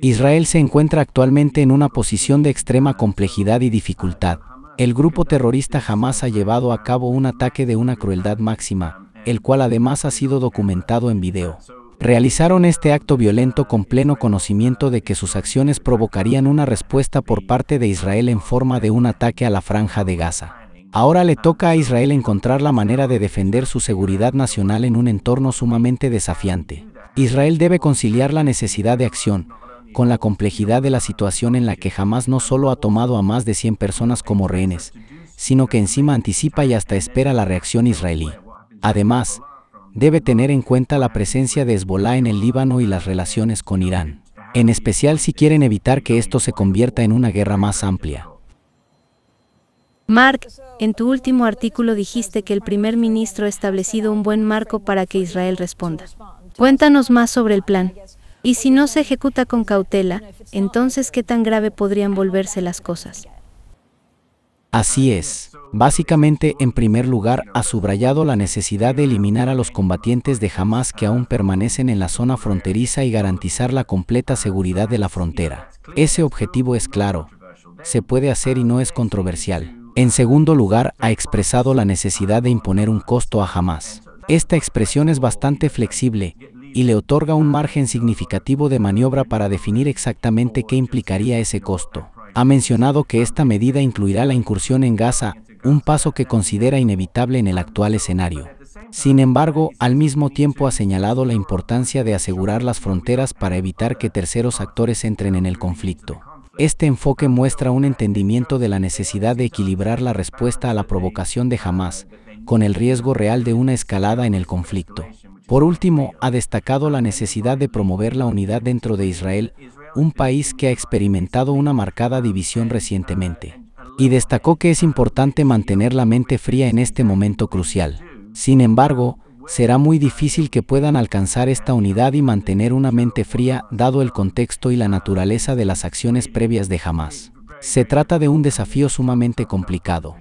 Israel se encuentra actualmente en una posición de extrema complejidad y dificultad. El grupo terrorista jamás ha llevado a cabo un ataque de una crueldad máxima, el cual además ha sido documentado en video. Realizaron este acto violento con pleno conocimiento de que sus acciones provocarían una respuesta por parte de Israel en forma de un ataque a la franja de Gaza. Ahora le toca a Israel encontrar la manera de defender su seguridad nacional en un entorno sumamente desafiante. Israel debe conciliar la necesidad de acción, con la complejidad de la situación en la que jamás no solo ha tomado a más de 100 personas como rehenes, sino que encima anticipa y hasta espera la reacción israelí. Además, debe tener en cuenta la presencia de Hezbollah en el Líbano y las relaciones con Irán, en especial si quieren evitar que esto se convierta en una guerra más amplia. Mark, en tu último artículo dijiste que el primer ministro ha establecido un buen marco para que Israel responda. Cuéntanos más sobre el plan. Y si no se ejecuta con cautela, entonces qué tan grave podrían volverse las cosas. Así es. Básicamente, en primer lugar, ha subrayado la necesidad de eliminar a los combatientes de Hamas que aún permanecen en la zona fronteriza y garantizar la completa seguridad de la frontera. Ese objetivo es claro. Se puede hacer y no es controversial. En segundo lugar, ha expresado la necesidad de imponer un costo a Hamas. Esta expresión es bastante flexible, y le otorga un margen significativo de maniobra para definir exactamente qué implicaría ese costo. Ha mencionado que esta medida incluirá la incursión en Gaza, un paso que considera inevitable en el actual escenario. Sin embargo, al mismo tiempo ha señalado la importancia de asegurar las fronteras para evitar que terceros actores entren en el conflicto. Este enfoque muestra un entendimiento de la necesidad de equilibrar la respuesta a la provocación de Hamas, con el riesgo real de una escalada en el conflicto. Por último, ha destacado la necesidad de promover la unidad dentro de Israel, un país que ha experimentado una marcada división recientemente. Y destacó que es importante mantener la mente fría en este momento crucial. Sin embargo, será muy difícil que puedan alcanzar esta unidad y mantener una mente fría dado el contexto y la naturaleza de las acciones previas de Hamas. Se trata de un desafío sumamente complicado.